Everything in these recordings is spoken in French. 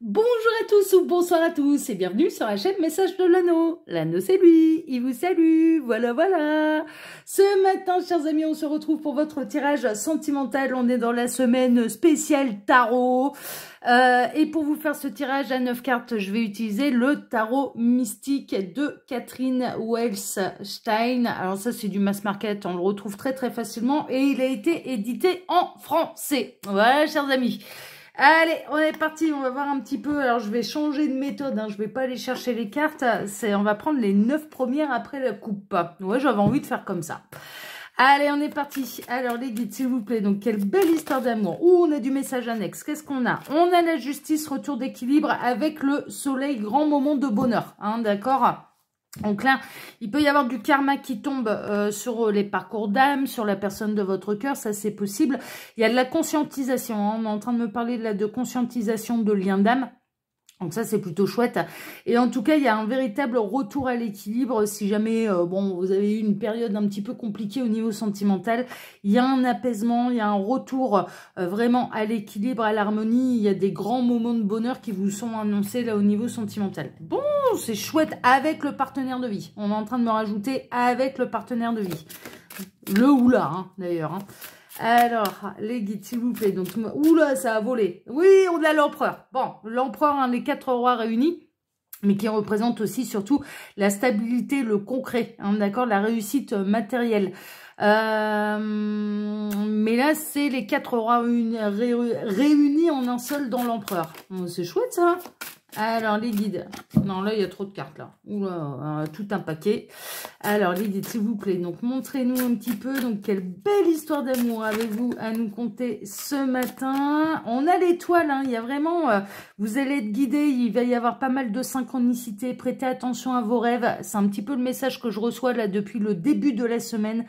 Bonjour à tous ou bonsoir à tous et bienvenue sur la chaîne Message de l'anneau. L'anneau c'est lui, il vous salue, voilà voilà. Ce matin, chers amis, on se retrouve pour votre tirage sentimental. On est dans la semaine spéciale tarot. Euh, et pour vous faire ce tirage à neuf cartes, je vais utiliser le tarot mystique de Catherine Wells Stein. Alors ça, c'est du mass market, on le retrouve très très facilement et il a été édité en français. Voilà, chers amis. Allez, on est parti, on va voir un petit peu. Alors, je vais changer de méthode, hein. je ne vais pas aller chercher les cartes. On va prendre les neuf premières après la coupe. Ouais, j'avais envie de faire comme ça. Allez, on est parti. Alors, les guides, s'il vous plaît. Donc, quelle belle histoire d'amour. Ouh, on a du message annexe. Qu'est-ce qu'on a On a la justice, retour d'équilibre avec le soleil, grand moment de bonheur. Hein, D'accord donc là, il peut y avoir du karma qui tombe euh, sur euh, les parcours d'âme, sur la personne de votre cœur, ça c'est possible. Il y a de la conscientisation, hein. on est en train de me parler de la de conscientisation de lien d'âme. Donc ça, c'est plutôt chouette. Et en tout cas, il y a un véritable retour à l'équilibre. Si jamais euh, bon, vous avez eu une période un petit peu compliquée au niveau sentimental, il y a un apaisement, il y a un retour euh, vraiment à l'équilibre, à l'harmonie. Il y a des grands moments de bonheur qui vous sont annoncés là au niveau sentimental. Bon, c'est chouette avec le partenaire de vie. On est en train de me rajouter avec le partenaire de vie. Le ou là, hein, d'ailleurs. Hein. Alors, les guides, s'il vous plaît. Donc, oula, ça a volé. Oui, on a l'empereur. Bon, l'empereur, hein, les quatre rois réunis, mais qui représentent aussi surtout la stabilité, le concret, hein, d'accord, la réussite matérielle. Euh, mais là, c'est les quatre rois réunis en un seul dans l'empereur. Hum, c'est chouette, ça. Alors, les guides. Non, là, il y a trop de cartes, là. Oula, euh, tout un paquet. Alors, les guides, s'il vous plaît. Donc, montrez-nous un petit peu. Donc, quelle belle histoire d'amour avez-vous à nous conter ce matin On a l'étoile, hein. Il y a vraiment... Euh, vous allez être guidé. Il va y avoir pas mal de synchronicité. Prêtez attention à vos rêves. C'est un petit peu le message que je reçois, là, depuis le début de la semaine.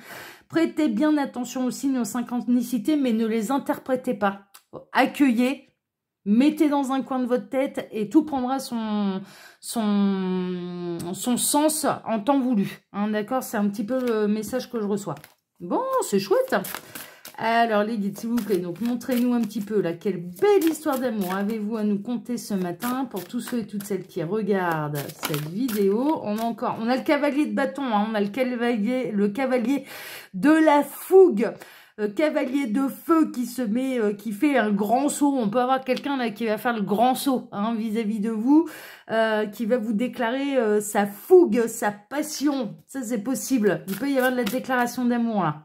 Prêtez bien attention aux signes, aux synchronicités, mais ne les interprétez pas. Accueillez mettez dans un coin de votre tête et tout prendra son, son, son sens en temps voulu. Hein, d'accord C'est un petit peu le message que je reçois. Bon, c'est chouette. Alors, les guides, s'il vous plaît, montrez-nous un petit peu là, quelle belle histoire d'amour avez-vous à nous conter ce matin pour tous ceux et toutes celles qui regardent cette vidéo. On a encore, on a le cavalier de bâton, hein, on a le cavalier, le cavalier de la fougue. Euh, cavalier de feu qui se met, euh, qui fait un grand saut. On peut avoir quelqu'un là qui va faire le grand saut hein, vis-à-vis de vous, euh, qui va vous déclarer sa fougue, sa passion. Ça, c'est possible. Il peut y avoir de la déclaration d'amour là.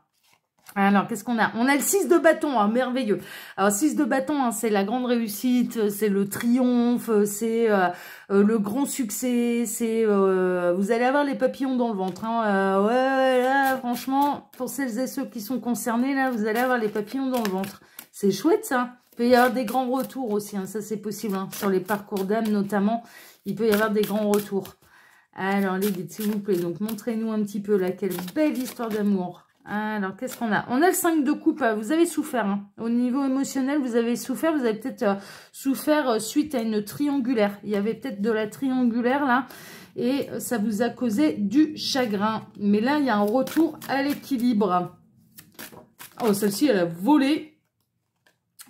Alors, qu'est-ce qu'on a On a le 6 de bâton, hein, merveilleux. Alors, 6 de bâton, hein, c'est la grande réussite, euh, c'est le triomphe, euh, c'est euh, le grand succès, c'est... vous allez avoir les papillons dans le ventre. Hein, ouais, franchement, pour celles et ceux qui sont concernés, là, vous allez avoir les papillons dans le ventre. C'est chouette, ça. Il peut y avoir des grands retours aussi, hein, ça, c'est possible. sur les parcours d'âme, notamment, il peut y avoir des grands retours. Alors, les guides, s'il vous plaît, donc montrez-nous un petit peu là, quelle belle histoire d'amour alors, qu'est-ce qu'on a On a le 5 de coupe. Hein. Vous avez souffert. Hein. Au niveau émotionnel, vous avez souffert. Vous avez peut-être euh, souffert euh, suite à une triangulaire. Il y avait peut-être de la triangulaire, là. Et euh, ça vous a causé du chagrin. Mais là, il y a un retour à l'équilibre. Oh, celle-ci, elle a volé.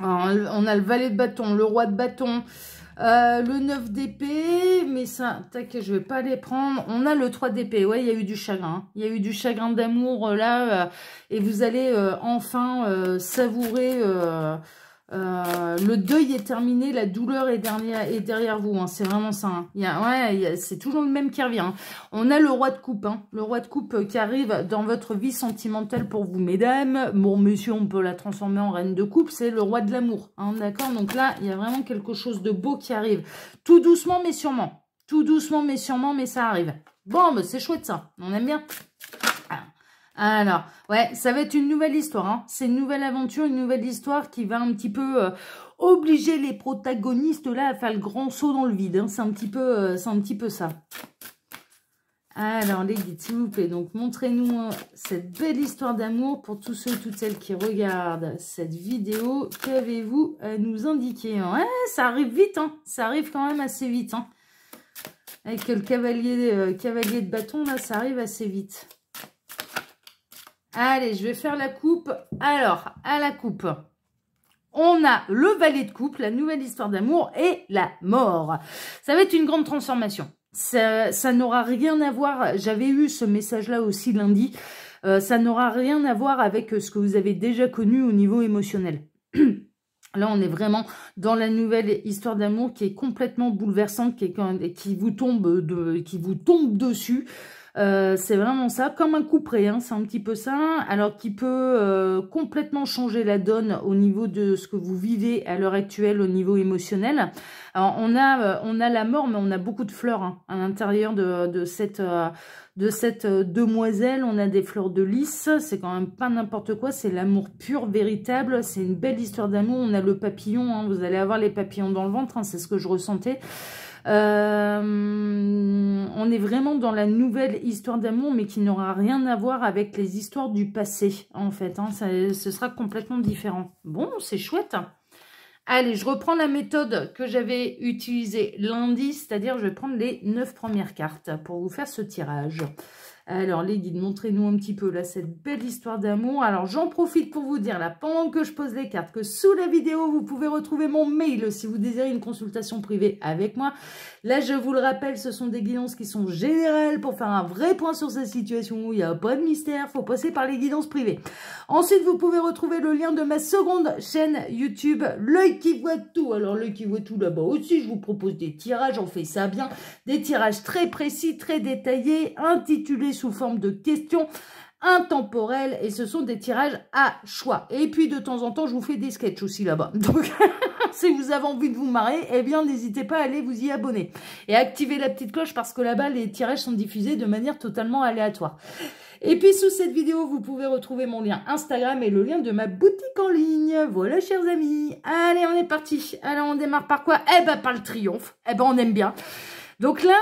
on a le valet de bâton, le roi de bâton. Euh, le 9 d'épée, mais ça, tac, je vais pas les prendre. On a le 3 d'épée, ouais, il y a eu du chagrin. Il y a eu du chagrin d'amour, euh, là, euh, et vous allez enfin savourer euh, le deuil est terminé, la douleur est, derrière, derrière vous. Hein. c'est vraiment ça. Hein. c'est toujours le même qui revient. Hein. On a le roi de coupe. Le roi de coupe euh, qui arrive dans votre vie sentimentale pour vous, mesdames. Bon, monsieur, on peut la transformer en reine de coupe. C'est le roi de l'amour. D'accord Donc là, il y a vraiment quelque chose de beau qui arrive. Tout doucement, mais sûrement. Tout doucement, mais sûrement, mais ça arrive. Bon, mais bah, c'est chouette ça. On aime bien. Alors, ouais, ça va être une nouvelle histoire. Hein. C'est une nouvelle aventure, une nouvelle histoire qui va un petit peu euh, obliger les protagonistes là à faire le grand saut dans le vide. Hein. C'est un, petit peu, euh, un petit peu ça. Alors, les guides, s'il vous plaît, donc montrez-nous euh, cette belle histoire d'amour pour tous ceux et toutes celles qui regardent cette vidéo. Qu'avez-vous à nous indiquer hein? ouais, Ça arrive vite, hein. ça arrive quand même assez vite. Avec le cavalier, cavalier de bâton, là, ça arrive assez vite. Allez, je vais faire la coupe. Alors, à la coupe, on a le valet de coupe, la nouvelle histoire d'amour et la mort. Ça va être une grande transformation. Ça, n'aura rien à voir, j'avais eu ce message-là aussi lundi, euh, ça n'aura rien à voir avec ce que vous avez déjà connu au niveau émotionnel. Là, on est vraiment dans la nouvelle histoire d'amour qui est complètement bouleversante, qui vous tombe dessus. Euh, c'est vraiment ça, comme un coup près, hein, c'est un petit peu ça. Alors qui peut euh, complètement changer la donne au niveau de ce que vous vivez à l'heure actuelle au niveau émotionnel. Alors on a, euh, on a la mort, mais on a beaucoup de fleurs hein, à l'intérieur de, de, cette, de cette demoiselle. On a des fleurs de lys, c'est quand même pas n'importe quoi, c'est l'amour pur, véritable. C'est une belle histoire d'amour. On a le papillon, hein, vous allez avoir les papillons dans le ventre, hein, c'est ce que je ressentais. Euh, on est vraiment dans la nouvelle histoire d'amour, mais qui n'aura rien à voir avec les histoires du passé, en fait. Hein. ça, ce sera complètement différent. Bon, c'est chouette. Allez, je reprends la méthode que j'avais utilisée lundi, c'est-à-dire je vais prendre les 9 premières cartes pour vous faire ce tirage. Alors les guides, montrez-nous un petit peu là cette belle histoire d'amour. Alors j'en profite pour vous dire là, pendant que je pose les cartes, que sous la vidéo, vous pouvez retrouver mon mail si vous désirez une consultation privée avec moi. Là, je vous le rappelle, ce sont des guidances qui sont générales pour faire un vrai point sur cette situation où il n'y a pas de mystère, il faut passer par les guidances privées. Ensuite, vous pouvez retrouver le lien de ma seconde chaîne YouTube, L'œil qui voit tout. Alors l'œil qui voit tout là-bas aussi, je vous propose des tirages, on fait ça bien, des tirages très précis, très détaillés, intitulés sous forme de questions intemporelles et ce sont des tirages à choix. Et puis de temps en temps, je vous fais des sketchs aussi là-bas. Donc si vous avez envie de vous marrer, eh bien n'hésitez pas à aller vous y abonner et activer la petite cloche parce que là-bas les tirages sont diffusés de manière totalement aléatoire. Et puis sous cette vidéo, vous pouvez retrouver mon lien Instagram et le lien de ma boutique en ligne. Voilà, chers amis. Allez, on est parti. Alors, on démarre par quoi Eh ben, par le triomphe. Eh ben, on aime bien. Donc là,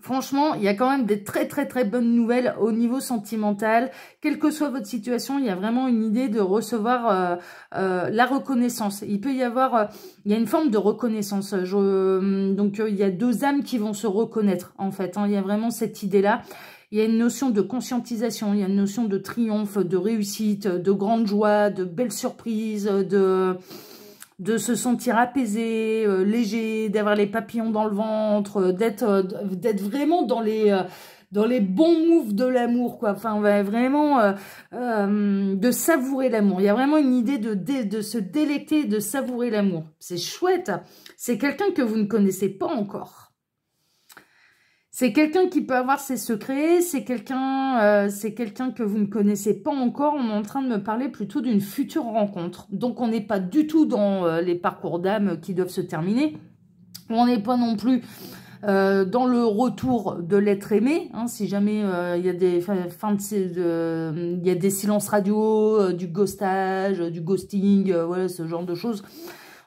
Franchement, il y a quand même des très très très bonnes nouvelles au niveau sentimental. Quelle que soit votre situation, il y a vraiment une idée de recevoir euh, euh, la reconnaissance. Il peut y avoir, euh, il y a une forme de reconnaissance. Je, hum, donc il y a deux âmes qui vont se reconnaître en fait. Hein. Il y a vraiment cette idée-là. Il y a une notion de conscientisation, il y a une notion de triomphe, de réussite, de grande joie, de belles surprises, de de se sentir apaisé, euh, léger, d'avoir les papillons dans le ventre, euh, d'être euh, d'être vraiment dans les dans les bons moves de l'amour, quoi. Enfin, on va vraiment euh, de savourer l'amour. Il y a vraiment une idée de, de se délecter, de savourer l'amour. C'est chouette. C'est quelqu'un que vous ne connaissez pas encore. C'est quelqu'un qui peut avoir ses secrets, c'est quelqu'un euh, c'est quelqu'un que vous ne connaissez pas encore. On est en train de me parler plutôt d'une future rencontre. Donc, on n'est pas du tout dans euh, les parcours d'âme qui doivent se terminer. On n'est pas non plus euh, dans le retour de l'être aimé. Hein, si jamais il y, a des y a des silences radio, du ghostage, du ghosting, voilà, ce genre de choses.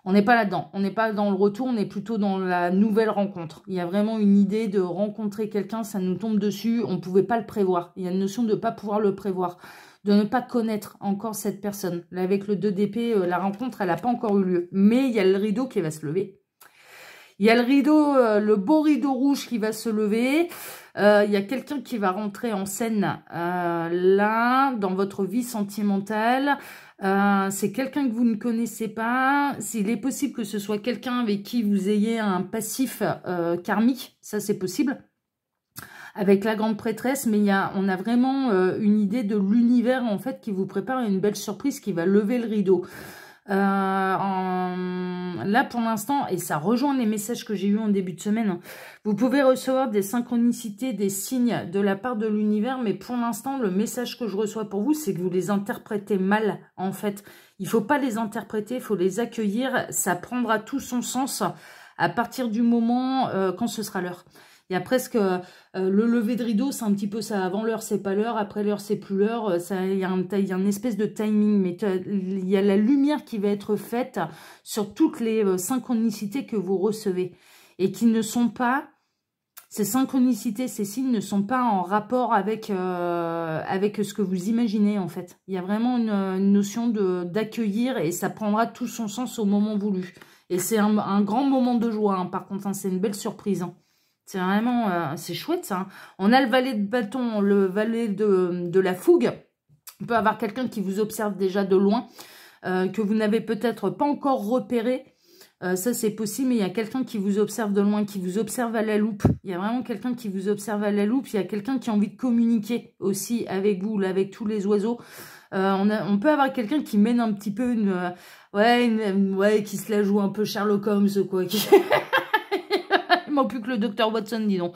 On n'est pas là-dedans. On n'est pas dans le retour, on est plutôt dans la nouvelle rencontre. Il y a vraiment une idée de rencontrer quelqu'un, ça nous tombe dessus, on ne pouvait pas le prévoir. Il y a une notion de ne pas pouvoir le prévoir, de ne pas connaître encore cette personne. avec le 2DP, euh, la rencontre, elle n'a pas encore eu lieu. Mais il y a le rideau qui va se lever. Il y a le rideau, euh, le beau rideau rouge qui va se lever. Euh, il y a quelqu'un qui va rentrer en scène là, dans votre vie sentimentale. Euh, c'est quelqu'un que vous ne connaissez pas. Il est possible que ce soit quelqu'un avec qui vous ayez un passif euh, karmique. Ça, c'est possible. Avec la grande prêtresse, mais il y a, on a vraiment euh, une idée de l'univers en fait qui vous prépare une belle surprise qui va lever le rideau. Euh, là, pour l'instant, et ça rejoint les messages que j'ai eus en début de semaine, hein, vous pouvez recevoir des synchronicités, des signes de la part de l'univers, mais pour l'instant, le message que je reçois pour vous, c'est que vous les interprétez mal, en fait. Il ne faut pas les interpréter, il faut les accueillir. Ça prendra tout son sens à partir du moment euh, quand ce sera l'heure. Il y a presque euh, le lever de rideau, c'est un petit peu ça. Avant l'heure, c'est pas l'heure. Après l'heure, c'est plus l'heure. Euh, il y, a une espèce de timing. Mais il y a la lumière qui va être faite sur toutes les euh, synchronicités que vous recevez. Et qui ne sont pas... Ces synchronicités, ces signes ne sont pas en rapport avec, avec ce que vous imaginez, en fait. Il y a vraiment une, notion d'accueillir et ça prendra tout son sens au moment voulu. Et c'est un, grand moment de joie, hein, par contre, hein. c'est une belle surprise. Hein. C'est vraiment, euh, c'est chouette ça. Hein. On a le valet de bâton, le valet de, la fougue. On peut avoir quelqu'un qui vous observe déjà de loin, euh, que vous n'avez peut-être pas encore repéré. Euh, ça, c'est possible, mais il y a quelqu'un qui vous observe de loin, qui vous observe à la loupe. Il y a vraiment quelqu'un qui vous observe à la loupe. Il y a quelqu'un qui a envie de communiquer aussi avec vous, avec tous les oiseaux. on, peut avoir quelqu'un qui mène un petit peu une, ouais, ouais, qui se la joue un peu Sherlock Holmes ou quoi, plus que le docteur Watson, dis donc.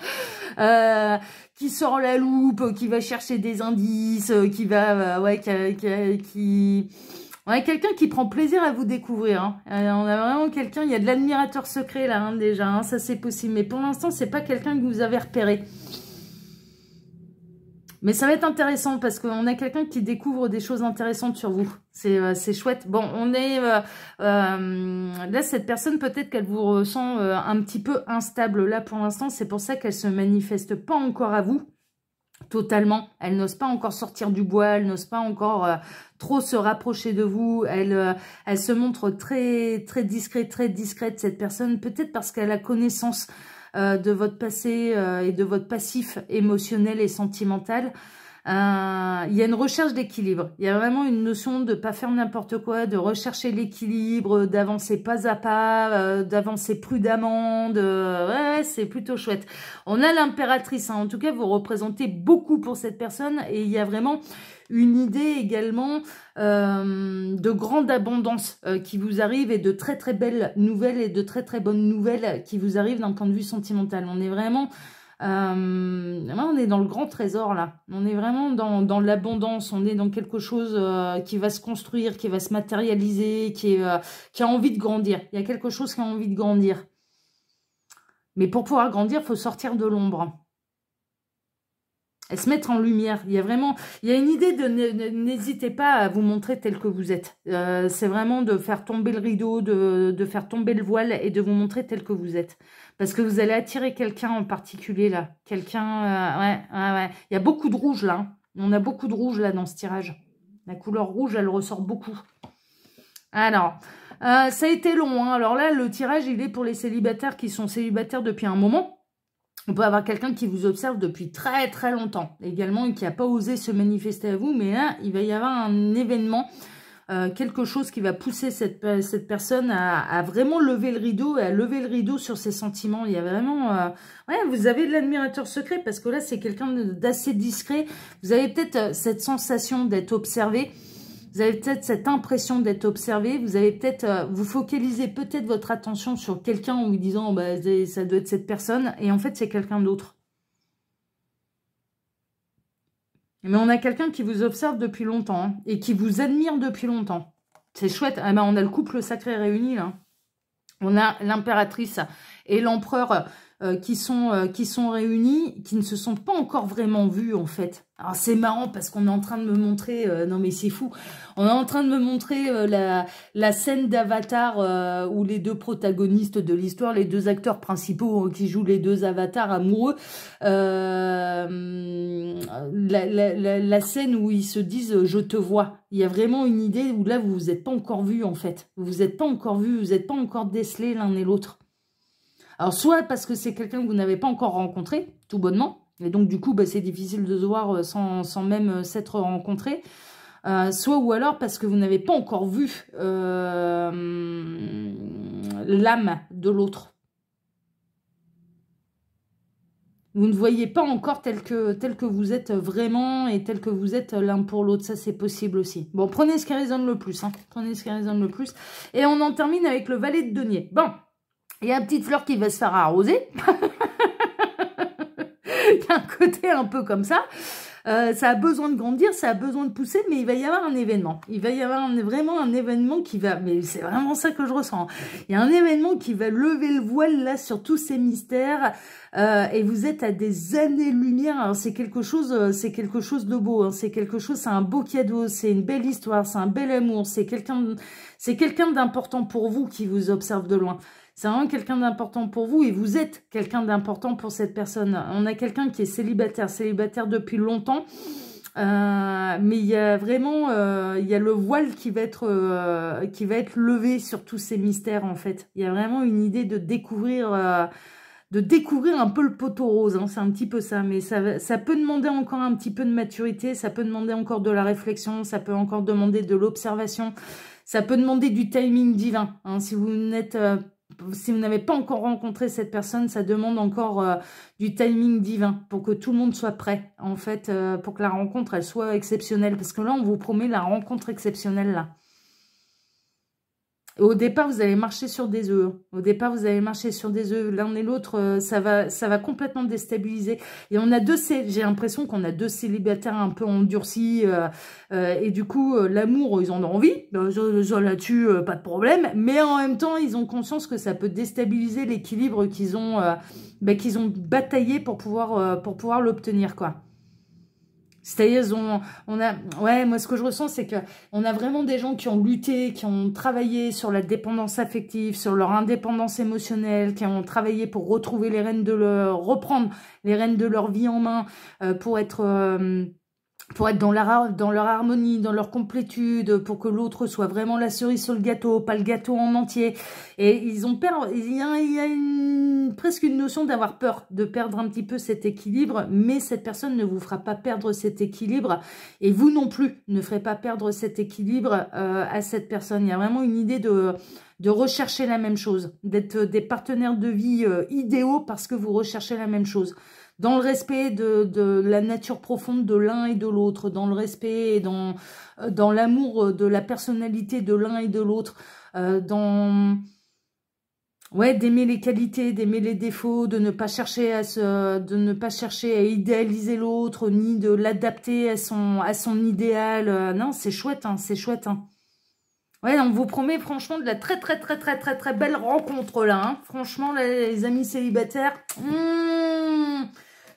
Euh, qui sort la loupe, euh, qui va chercher des indices, euh, qui va... ouais, qui... On a quelqu'un qui prend plaisir à vous découvrir. Hein. on a vraiment quelqu'un, il y a de l'admirateur secret là hein, déjà, hein, ça c'est possible. Mais pour l'instant, c'est pas quelqu'un que vous avez repéré. Mais ça va être intéressant parce qu'on a quelqu'un qui découvre des choses intéressantes sur vous. C'est euh, chouette. Bon, on est... Euh, euh, là, cette personne, peut-être qu'elle vous ressent euh, un petit peu instable là pour l'instant. C'est pour ça qu'elle se manifeste pas encore à vous totalement. Elle n'ose pas encore sortir du bois, elle n'ose pas encore euh, trop se rapprocher de vous. Elle, elle se montre très, très discrète, très discrète, cette personne, peut-être parce qu'elle a connaissance euh, de votre passé euh, et de votre passif émotionnel et sentimental. Euh, il y a une recherche d'équilibre. Il y a vraiment une notion de pas faire n'importe quoi, de rechercher l'équilibre, d'avancer pas à pas, d'avancer prudemment. De... c'est plutôt chouette. On a l'impératrice. Hein. En tout cas, vous représentez beaucoup pour cette personne et il y a vraiment une idée également euh, de grande abondance euh, qui vous arrive et de très très belles nouvelles et de très très bonnes nouvelles qui vous arrivent d'un point de vue sentimental. On est vraiment... Euh, on est dans le grand trésor là, on est vraiment dans, dans l'abondance, on est dans quelque chose qui va se construire, qui va se matérialiser, qui, qui a envie de grandir. Il y a quelque chose qui a envie de grandir. Mais pour pouvoir grandir, il faut sortir de l'ombre se mettre en lumière. Il y a vraiment, il y a une idée de n'hésitez pas à vous montrer tel que vous êtes. Euh, c'est vraiment de faire tomber le rideau, de, faire tomber le voile et de vous montrer tel que vous êtes. Parce que vous allez attirer quelqu'un en particulier là. Quelqu'un, euh, ouais, ouais, ouais. Il y a beaucoup de rouge là. Hein. On a beaucoup de rouge là dans ce tirage. La couleur rouge, elle ressort beaucoup. Alors, euh, ça a été long. Hein. Alors là, le tirage, il est pour les célibataires qui sont célibataires depuis un moment. On peut avoir quelqu'un qui vous observe depuis très très longtemps également et qui n'a pas osé se manifester à vous, mais là, il va y avoir un événement, euh, quelque chose qui va pousser cette, personne à, vraiment lever le rideau et à lever le rideau sur ses sentiments. Il y a vraiment... Euh, ouais, vous avez de l'admirateur secret parce que là, c'est quelqu'un d'assez discret. Vous avez peut-être euh, cette sensation d'être observé, vous avez peut-être cette impression d'être observé. Vous avez peut-être, euh, vous focalisez peut-être votre attention sur quelqu'un en vous disant, bah, ça doit être cette personne. Et en fait, c'est quelqu'un d'autre. Mais on a quelqu'un qui vous observe depuis longtemps hein, et qui vous admire depuis longtemps. C'est chouette. Ah bah, on a le couple sacré réuni là. On a l'impératrice et l'empereur euh, qui, sont, euh, qui sont réunis, qui ne se sont pas encore vraiment vus en fait. Alors c'est marrant parce qu'on est en train de me montrer, euh, non mais c'est fou, on est en train de me montrer la, scène d'Avatar où les deux protagonistes de l'histoire, les deux acteurs principaux hein, qui jouent les deux avatars amoureux, la, scène où ils se disent je te vois. Il y a vraiment une idée où là vous vous êtes pas encore vus en fait, vous vous êtes pas encore vus, vous êtes pas encore décelés l'un et l'autre. Alors, soit parce que c'est quelqu'un que vous n'avez pas encore rencontré, tout bonnement, et donc, du coup, bah, c'est difficile de se voir euh, sans, même euh, s'être rencontré. Euh, soit ou alors parce que vous n'avez pas encore vu l'âme de l'autre. Vous ne voyez pas encore tel que, tel que vous êtes vraiment et tel que vous êtes l'un pour l'autre. Ça, c'est possible aussi. Bon, prenez ce qui résonne le plus. Hein. Prenez ce qui résonne le plus. Et on en termine avec le valet de denier. Bon, il y a une petite fleur qui va se faire arroser. Il y a un côté un peu comme ça. Euh, ça a besoin de grandir, ça a besoin de pousser, mais il va y avoir un événement. Il va y avoir vraiment un événement qui va... Mais c'est vraiment ça que je ressens. Il y a un événement qui va lever le voile là sur tous ces mystères. Euh, et vous êtes à des années-lumière. Hein. C'est quelque chose, euh, c'est quelque chose de beau. Hein. C'est quelque chose, c'est un beau cadeau. C'est une belle histoire, c'est un bel amour. C'est quelqu'un, c'est quelqu'un d'important pour vous qui vous observe de loin. C'est vraiment quelqu'un d'important pour vous et vous êtes quelqu'un d'important pour cette personne. On a quelqu'un qui est célibataire, célibataire depuis longtemps. Euh, mais il y a vraiment euh, il y a le voile qui va être euh, qui va être levé sur tous ces mystères en fait. Il y a vraiment une idée de découvrir de découvrir un peu le poteau rose, hein. c'est un petit peu ça, mais ça, ça peut demander encore un petit peu de maturité, ça peut demander encore de la réflexion, ça peut encore demander de l'observation, ça peut demander du timing divin. Hein. si vous n'êtes si vous n'avez pas encore rencontré cette personne, ça demande encore euh, du timing divin pour que tout le monde soit prêt, en fait, euh, pour que la rencontre, elle soit exceptionnelle. Parce que là, on vous promet la rencontre exceptionnelle, là. Au départ, vous allez marcher sur des œufs. Au départ, vous allez marcher sur des œufs. L'un et l'autre, euh, ça va, ça va complètement déstabiliser. Et on a deux, j'ai l'impression qu'on a deux célibataires un peu endurcis. Euh, euh, et du coup, l'amour, ils en ont envie. Ben, je Là-dessus, pas de problème. Mais en même temps, ils ont conscience que ça peut déstabiliser l'équilibre qu'ils ont, ben, qu'ils ont bataillé pour pouvoir, pour pouvoir l'obtenir, quoi. C'est-à-dire, on, a, ouais, moi ce que je ressens, c'est que on a vraiment des gens qui ont lutté, qui ont travaillé sur la dépendance affective, sur leur indépendance émotionnelle, qui ont travaillé pour retrouver les rênes de leur, reprendre les rênes de leur vie en main, euh, pour être, euh, pour être dans leur, dans leur harmonie, dans leur complétude, pour que l'autre soit vraiment la cerise sur le gâteau, pas le gâteau en entier. Et ils ont perdu, il y a une presque une notion d'avoir peur, de perdre un petit peu cet équilibre, mais cette personne ne vous fera pas perdre cet équilibre, et vous non plus ne ferez pas perdre cet équilibre euh, à cette personne. Il y a vraiment une idée de, de rechercher la même chose, d'être des partenaires de vie euh, idéaux parce que vous recherchez la même chose dans le respect de, la nature profonde de l'un et de l'autre, dans le respect et dans, euh, dans l'amour de la personnalité de l'un et de l'autre, dans ouais, d'aimer les qualités, d'aimer les défauts, de ne pas chercher à se, de ne pas chercher à idéaliser l'autre, ni de l'adapter à son, à son idéal. Euh, non, c'est chouette, hein, c'est chouette. Hein. Ouais, on vous promet franchement de la très très très très très très belle rencontre là. Hein. Franchement, les amis célibataires, hmm,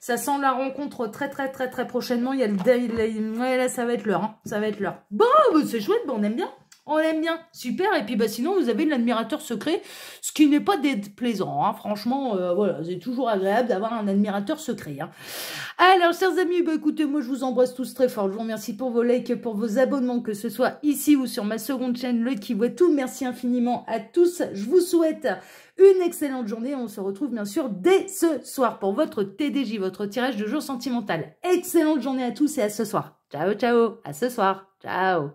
ça sent la rencontre très très très très prochainement. Il y a le, ouais, là ça va être l'heure, hein, ça va être l'heure. Bon, bah, c'est chouette, bon, bah, on aime bien on aime bien, super. Et puis bah, sinon, vous avez l'admirateur secret, ce qui n'est pas déplaisant. Hein. Franchement, euh, voilà, c'est toujours agréable d'avoir un admirateur secret. Hein. Alors, chers amis, bah, écoutez, moi, je vous embrasse tous très fort. Je vous remercie pour vos likes, pour vos abonnements, que ce soit ici ou sur ma seconde chaîne, Le Qui Voit Tout. Merci infiniment à tous. Je vous souhaite une excellente journée. On se retrouve bien sûr dès ce soir pour votre TDJ, votre tirage de jour sentimental. Excellente journée à tous et à ce soir. Ciao, ciao, à ce soir. Ciao.